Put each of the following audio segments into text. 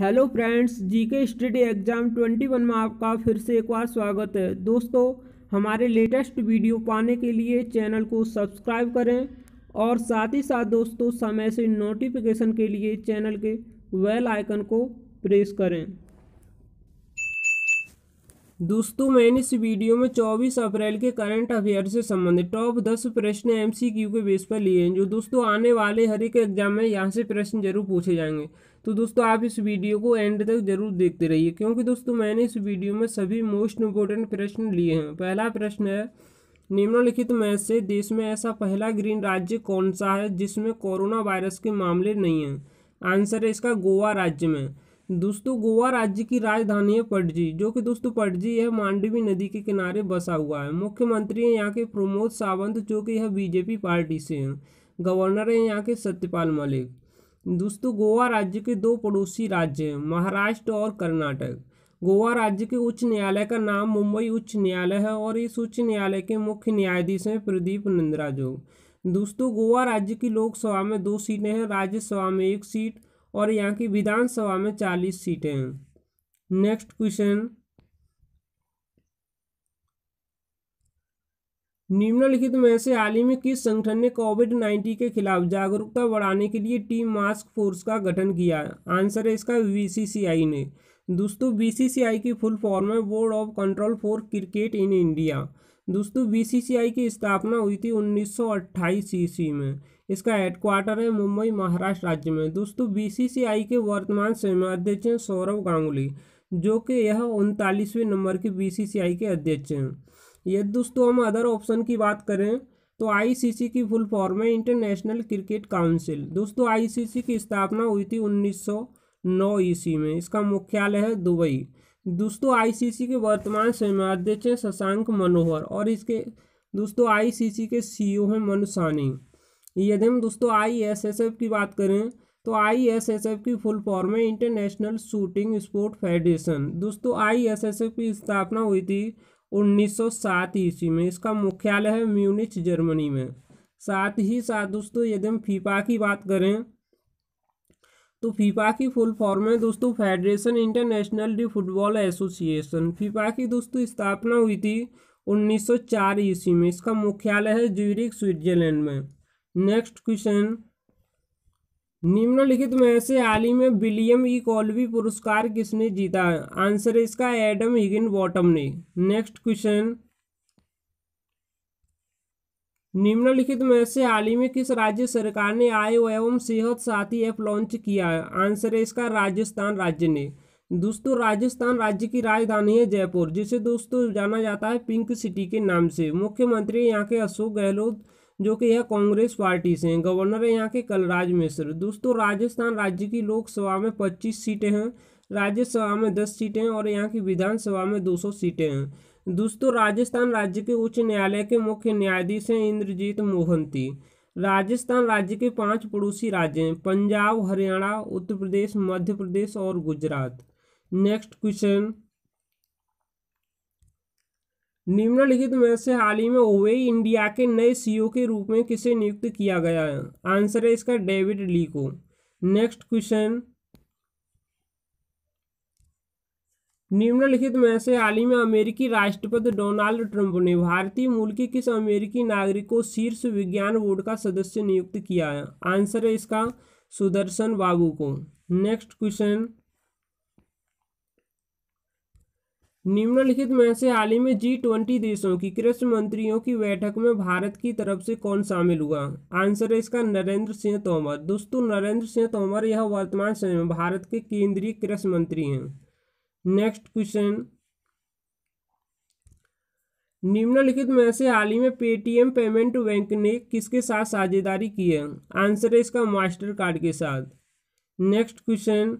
hello friends GK study exam 21 में आपका फिर से एक बार स्वागत है दोस्तों हमारे लेटेस्ट वीडियो पाने के लिए चैनल को सब्सक्राइब करें और साथ ही साथ दोस्तों समय से नोटिफिकेशन के लिए चैनल के वेल आइकन को प्रेस करें दोस्तों मैंने इस वीडियो में 24 अप्रैल के करंट अफेयर से संबंधित टॉप 10 प्रश्न एमसीक्यू के बेस पर लिए हैं जो दोस्तों आने वाले हर एक एग्जाम में यहाँ से प्रश्न जरूर पूछे जाएंगे तो दोस्तों आप इस वीडियो को एंड तक जरूर देखते रहिए क्योंकि दोस्तों मैंने इस वीडियो में सभी मोस्ट इम्पोर्टेंट प्रश्न लिए हैं पहला प्रश्न है निम्नलिखित में से देश में ऐसा पहला ग्रीन राज्य कौन सा है जिसमें कोरोना वायरस के मामले नहीं हैं आंसर है इसका गोवा राज्य में दोस्तों गोवा राज्य की राजधानी है पटजी जो कि दोस्तों पटजी यह मांडवी नदी के किनारे बसा हुआ है मुख्यमंत्री हैं यहाँ के प्रमोद सावंत जो कि यह बीजेपी पार्टी से हैं गवर्नर हैं यहाँ के सत्यपाल मलिक दोस्तों गोवा राज्य के दो पड़ोसी राज्य हैं महाराष्ट्र और कर्नाटक गोवा राज्य के उच्च न्यायालय का नाम मुंबई उच्च न्यायालय है और इस उच्च न्यायालय के मुख्य न्यायाधीश हैं प्रदीप नंदराजोग दोस्तों गोवा राज्य की लोकसभा में दो सीटें हैं राज्यसभा में एक सीट और यहाँ की विधानसभा में चालीस सीटें हैं नेक्स्ट क्वेश्चन निम्नलिखित में से हाल ही में किस संगठन ने कोविड नाइन्टीन के खिलाफ जागरूकता बढ़ाने के लिए टीम मास्क फोर्स का गठन किया आंसर है इसका बी ने दोस्तों बी की फुल फॉर्म है Board of Control for Cricket in India दोस्तों बी की स्थापना हुई थी उन्नीस ईस्वी में इसका हेडक्वार्टर है मुंबई महाराष्ट्र राज्य में दोस्तों बी के वर्तमान समय अध्यक्ष हैं सौरव गांगुली जो कि यह उनतालीसवें नंबर के बी के अध्यक्ष हैं यदि दोस्तों हम अदर ऑप्शन की बात करें तो आईसीसी की फुल फॉर्म है इंटरनेशनल क्रिकेट काउंसिल दोस्तों आईसीसी की स्थापना हुई थी 1909 ईस्वी में इसका मुख्यालय है दुबई दोस्तों आईसीसी के वर्तमान सीमाध्यक्ष हैं शशांक मनोहर और इसके दोस्तों आईसीसी के सीईओ e हैं मनु सानी यदि हम दोस्तों आईएसएसएफ की बात करें तो आईएसएसएफ की फुल फॉर्म है इंटरनेशनल शूटिंग स्पोर्ट फेडरेशन दोस्तों आईएसएसएफ की स्थापना हुई थी 1907 ईस्वी में इसका मुख्यालय है म्यूनिच जर्मनी में साथ ही साथ दोस्तों यदि हम फीफा की बात करें तो फीफा की फुल फॉर्म है दोस्तों Federation Internationale de Football Association FIFA की दोस्तों स्थापना हुई थी 1904 ईस्वी में इसका मुख्यालय है ज्यूरिक स्विट्जरलैंड में नेक्स्ट क्वेश्चन निम्नलिखित में से हाल ही में विलियम ई कॉलवी पुरस्कार किसने जीता आंसर है इसका एडम हिगिन बॉटम ने नेक्स्ट क्वेश्चन निम्नलिखित में से हाल ही में किस राज्य सरकार ने आयु एवं सेहत साथी ऐप लॉन्च किया आंसर है इसका राजस्थान राज्य ने दोस्तों राजस्थान राज्य की राजधानी है जयपुर जिसे दोस्तों जाना जाता है पिंक सिटी के नाम से मुख्यमंत्री यहाँ के अशोक गहलोत जो कि है कांग्रेस पार्टी से हैं गवर्नर है यहाँ के कलराज मिश्र दोस्तों राजस्थान राज्य की लोकसभा में पच्चीस सीटें हैं राज्यसभा में दस सीटें हैं और यहाँ की विधानसभा में दो सौ सीटें हैं दोस्तों राजस्थान राज्य के उच्च न्यायालय के मुख्य न्यायाधीश हैं इंद्रजीत मोहंती राजस्थान राज्य के पांच पड़ोसी राज्य हैं पंजाब हरियाणा उत्तर प्रदेश मध्य प्रदेश और गुजरात नेक्स्ट क्वेश्चन निम्नलिखित में से हाल ही में हुए इंडिया के नए सीईओ के रूप में किसे नियुक्त किया गया है आंसर है इसका डेविड ली को नेक्स्ट क्वेश्चन निम्नलिखित में से हाल ही में अमेरिकी राष्ट्रपति डोनाल्ड ट्रंप ने भारतीय मूल के किस अमेरिकी नागरिक को शीर्ष विज्ञान बोर्ड का सदस्य नियुक्त किया है आंसर है इसका सुदर्शन बाबू को नेक्स्ट क्वेश्चन निम्नलिखित में से हाल ही में जी ट्वेंटी देशों की कृषि मंत्रियों की बैठक में भारत की तरफ से कौन शामिल हुआ आंसर है इसका नरेंद्र सिंह तोमर दोस्तों नरेंद्र सिंह तोमर यह वर्तमान समय में भारत के केंद्रीय कृषि मंत्री हैं नेक्स्ट क्वेश्चन निम्नलिखित में से हाल ही में पेटीएम पेमेंट बैंक ने किसके साथ साझेदारी की है आंसर है इसका मास्टर कार्ड के साथ नेक्स्ट क्वेश्चन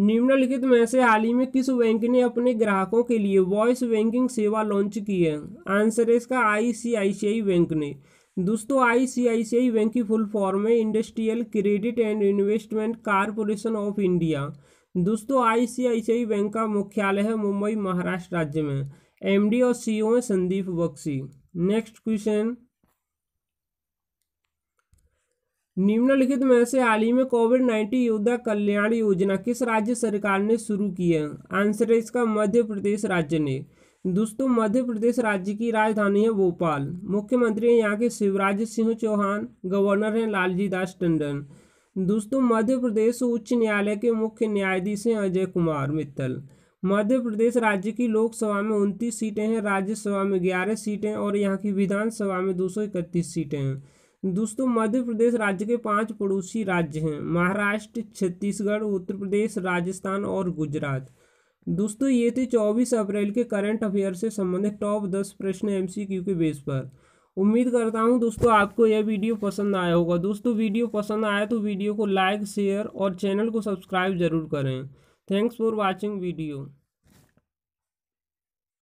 निम्नलिखित में से हाल ही में किस बैंक ने अपने ग्राहकों के लिए वॉइस बैंकिंग सेवा लॉन्च की है आंसर है इसका आईसीआईसीआई बैंक ने दोस्तों आईसीआईसीआई बैंक की फुल फॉर्म है Industrial Credit and Investment Corporation of India दोस्तों आईसीआईसीआई बैंक का मुख्यालय है मुंबई महाराष्ट्र राज्य में एमडी और सीईओ हैं संदीप बख्शी नेक्स्ट क्वेश्चन निम्नलिखित में से हाल ही में कोविड नाइन्टीन योद्धा कल्याण योजना किस राज्य सरकार ने शुरू की है आंसर है इसका मध्य प्रदेश राज्य ने दोस्तों मध्य प्रदेश राज्य की राजधानी है भोपाल मुख्यमंत्री हैं यहाँ के शिवराज सिंह चौहान गवर्नर हैं लालजी दास टंडन दोस्तों मध्य प्रदेश उच्च न्यायालय के मुख्य न्यायाधीश हैं अजय कुमार मित्तल मध्य प्रदेश राज्य की लोकसभा में उनतीस सीटें हैं राज्यसभा में ग्यारह सीटें और यहाँ की विधानसभा में दो सीटें हैं दोस्तों मध्य प्रदेश राज्य के पांच पड़ोसी राज्य हैं महाराष्ट्र छत्तीसगढ़ उत्तर प्रदेश राजस्थान और गुजरात दोस्तों ये थे 24 अप्रैल के करंट अफेयर से संबंधित टॉप 10 प्रश्न एमसीक्यू के बेस पर उम्मीद करता हूँ दोस्तों आपको यह वीडियो पसंद आया होगा दोस्तों वीडियो पसंद आया तो वीडियो को लाइक शेयर और चैनल को सब्सक्राइब जरूर करें थैंक्स फॉर वॉचिंग वीडियो